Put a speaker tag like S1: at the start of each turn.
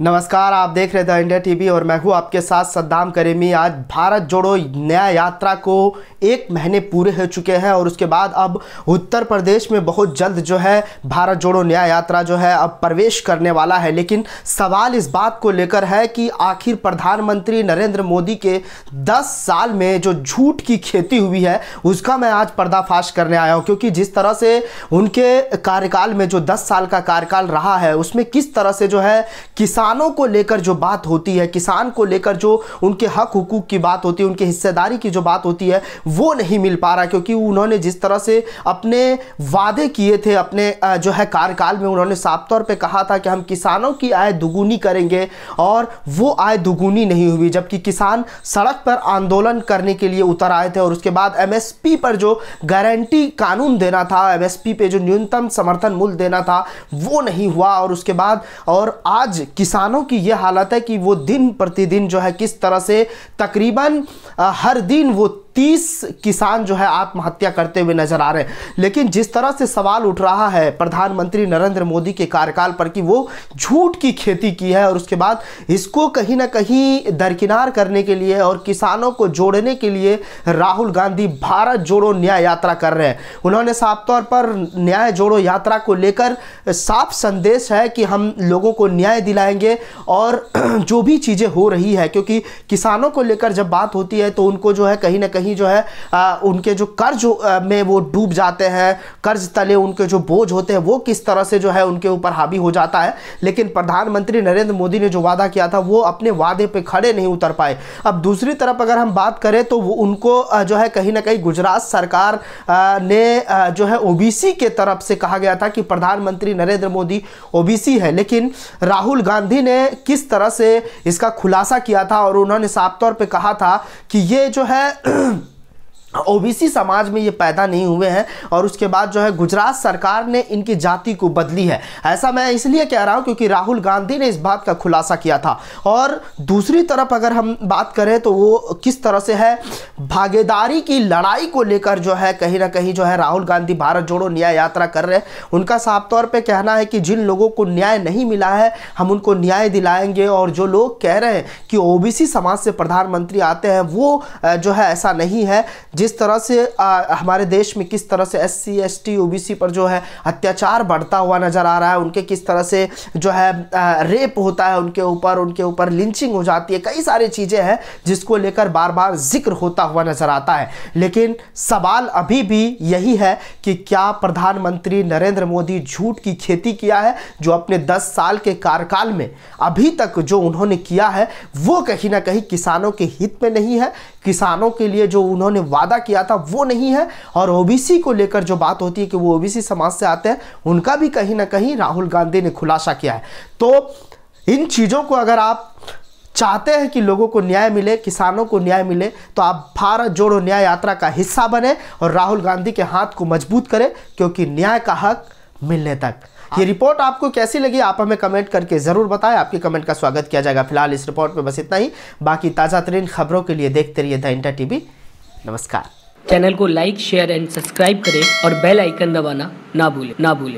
S1: नमस्कार आप देख रहे थे इंडिया टीवी और मैं हूँ आपके साथ सद्दाम करेमी आज भारत जोड़ो न्याय यात्रा को एक महीने पूरे हो चुके हैं और उसके बाद अब उत्तर प्रदेश में बहुत जल्द जो है भारत जोड़ो न्याय यात्रा जो है अब प्रवेश करने वाला है लेकिन सवाल इस बात को लेकर है कि आखिर प्रधानमंत्री नरेंद्र मोदी के दस साल में जो झूठ की खेती हुई है उसका मैं आज पर्दाफाश करने आया हूँ क्योंकि जिस तरह से उनके कार्यकाल में जो दस साल का कार्यकाल रहा है उसमें किस तरह से जो है किसान किसानों को लेकर जो बात होती है किसान को लेकर जो उनके हक हुकूक की बात होती है उनके हिस्सेदारी की जो बात होती है वो नहीं मिल पा रहा क्योंकि उन्होंने जिस तरह से अपने वादे किए थे अपने जो है कार्यकाल में उन्होंने साफ तौर पर कहा था कि हम किसानों की आय दुगुनी करेंगे और वो आय दुगुनी नहीं हुई जबकि किसान सड़क पर आंदोलन करने के लिए उतर आए थे और उसके बाद एमएसपी पर जो गारंटी कानून देना था एमएसपी पे जो न्यूनतम समर्थन मूल्य देना था वो नहीं हुआ और उसके बाद और आज किसान किसानों की यह हालत है कि वो दिन प्रतिदिन जो है किस तरह से तकरीबन हर दिन वो 30 किसान जो है आत्महत्या करते हुए नजर आ रहे हैं लेकिन जिस तरह से सवाल उठ रहा है प्रधानमंत्री नरेंद्र मोदी के कार्यकाल पर कि वो झूठ की खेती की है और उसके बाद इसको कहीं ना कहीं दरकिनार करने के लिए और किसानों को जोड़ने के लिए राहुल गांधी भारत जोड़ो न्याय यात्रा कर रहे हैं उन्होंने साफ तौर पर न्याय जोड़ो यात्रा को लेकर साफ संदेश है कि हम लोगों को न्याय दिलाएंगे और जो भी चीज़ें हो रही है क्योंकि किसानों को लेकर जब बात होती है तो उनको जो है कहीं ना कहीं कहीं जो है आ, उनके जो कर्ज में वो डूब जाते हैं कर्ज तले उनके जो बोझ होते हैं वो किस तरह से जो है उनके ऊपर हावी हो जाता है लेकिन प्रधानमंत्री नरेंद्र मोदी ने जो वादा किया था वो अपने वादे पर खड़े नहीं उतर पाए अब दूसरी तरफ अगर हम बात करें तो उनको जो है कहीं ना कहीं गुजरात सरकार ने जो है ओबीसी के तरफ से कहा गया था कि प्रधानमंत्री नरेंद्र मोदी ओबीसी है लेकिन राहुल गांधी ने किस तरह से इसका खुलासा किया था और उन्होंने साफ तौर पे कहा था कि ये जो है ओबीसी समाज में ये पैदा नहीं हुए हैं और उसके बाद जो है गुजरात सरकार ने इनकी जाति को बदली है ऐसा मैं इसलिए कह रहा हूँ क्योंकि राहुल गांधी ने इस बात का खुलासा किया था और दूसरी तरफ अगर हम बात करें तो वो किस तरह से है भागीदारी की लड़ाई को लेकर जो है कहीं ना कहीं जो है राहुल गांधी भारत जोड़ो न्याय यात्रा कर रहे हैं उनका साफ तौर पर कहना है कि जिन लोगों को न्याय नहीं मिला है हम उनको न्याय दिलाएंगे और जो लोग कह रहे हैं कि ओ समाज से प्रधानमंत्री आते हैं वो जो है ऐसा नहीं है जिस जिस तरह से आ, हमारे देश में किस तरह से एस सी एस टी पर जो है अत्याचार बढ़ता हुआ नज़र आ रहा है उनके किस तरह से जो है आ, रेप होता है उनके ऊपर उनके ऊपर लिंचिंग हो जाती है कई सारी चीज़ें हैं जिसको लेकर बार बार जिक्र होता हुआ नज़र आता है लेकिन सवाल अभी भी यही है कि क्या प्रधानमंत्री नरेंद्र मोदी झूठ की खेती किया है जो अपने दस साल के कार्यकाल में अभी तक जो उन्होंने किया है वो कहीं ना कहीं किसानों के हित में नहीं है किसानों के लिए जो उन्होंने वादा वादा किया था वो नहीं है और ओबीसी को लेकर जो बात होती है कि वो ओबीसी समाज से आते हैं उनका भी कहीं ना कहीं राहुल गांधी ने खुलासा किया है तो इन चीज़ों को अगर आप चाहते हैं कि लोगों को न्याय मिले किसानों को न्याय मिले तो आप भारत जोड़ो न्याय यात्रा का हिस्सा बने और राहुल गांधी के हाथ को मजबूत करें क्योंकि न्याय का हक मिलने तक ये रिपोर्ट आपको कैसी लगी आप हमें कमेंट करके ज़रूर बताएं आपके कमेंट का स्वागत किया जाएगा फिलहाल इस रिपोर्ट में बस इतना ही बाकी ताज़ा तरीन खबरों के लिए देखते रहिए द इंडिया टीवी नमस्कार चैनल को लाइक शेयर एंड सब्सक्राइब करें और बेल आइकन दबाना ना भूलें ना भूलें